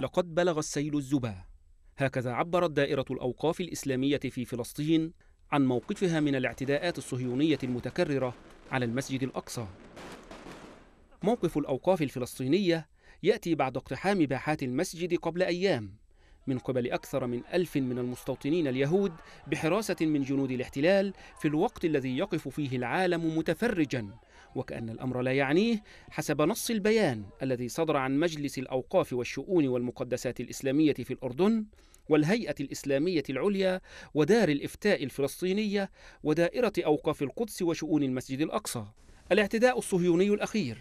لقد بلغ السيل الزباه هكذا عبرت دائرة الأوقاف الإسلامية في فلسطين عن موقفها من الاعتداءات الصهيونية المتكررة على المسجد الأقصى موقف الأوقاف الفلسطينية يأتي بعد اقتحام باحات المسجد قبل أيام من قبل أكثر من ألف من المستوطنين اليهود بحراسة من جنود الاحتلال في الوقت الذي يقف فيه العالم متفرجا وكأن الأمر لا يعنيه حسب نص البيان الذي صدر عن مجلس الأوقاف والشؤون والمقدسات الإسلامية في الأردن والهيئة الإسلامية العليا ودار الإفتاء الفلسطينية ودائرة أوقاف القدس وشؤون المسجد الأقصى الاعتداء الصهيوني الأخير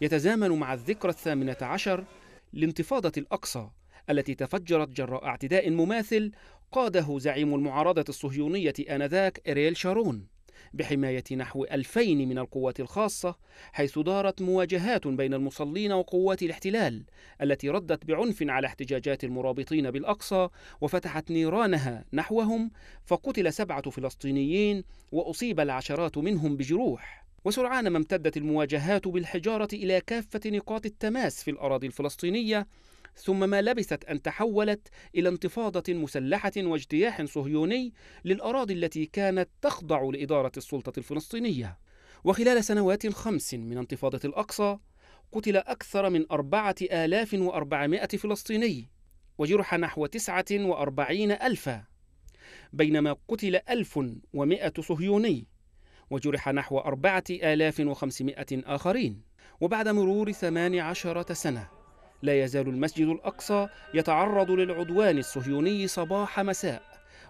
يتزامن مع الذكرى الثامنة عشر لانتفاضة الأقصى التي تفجرت جراء اعتداء مماثل قاده زعيم المعارضة الصهيونية آنذاك إريل شارون بحماية نحو ألفين من القوات الخاصة حيث دارت مواجهات بين المصلين وقوات الاحتلال التي ردت بعنف على احتجاجات المرابطين بالأقصى وفتحت نيرانها نحوهم فقتل سبعة فلسطينيين وأصيب العشرات منهم بجروح وسرعان ما امتدت المواجهات بالحجارة إلى كافة نقاط التماس في الأراضي الفلسطينية ثم ما لبثت أن تحولت إلى انتفاضة مسلحة واجتياح صهيوني للأراضي التي كانت تخضع لإدارة السلطة الفلسطينية وخلال سنوات خمس من انتفاضة الأقصى قتل أكثر من أربعة آلاف وأربعمائة فلسطيني وجرح نحو تسعة وأربعين ألفا بينما قتل ألف ومائة صهيوني وجرح نحو أربعة آلاف وخمسمائة آخرين وبعد مرور ثمان عشرة سنة لا يزال المسجد الأقصى يتعرض للعدوان الصهيوني صباح مساء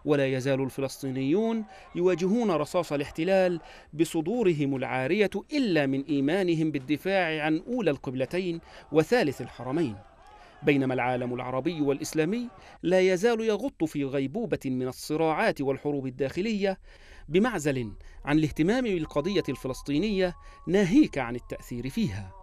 ولا يزال الفلسطينيون يواجهون رصاص الاحتلال بصدورهم العارية إلا من إيمانهم بالدفاع عن أولى القبلتين وثالث الحرمين بينما العالم العربي والإسلامي لا يزال يغط في غيبوبة من الصراعات والحروب الداخلية بمعزل عن الاهتمام بالقضية الفلسطينية ناهيك عن التأثير فيها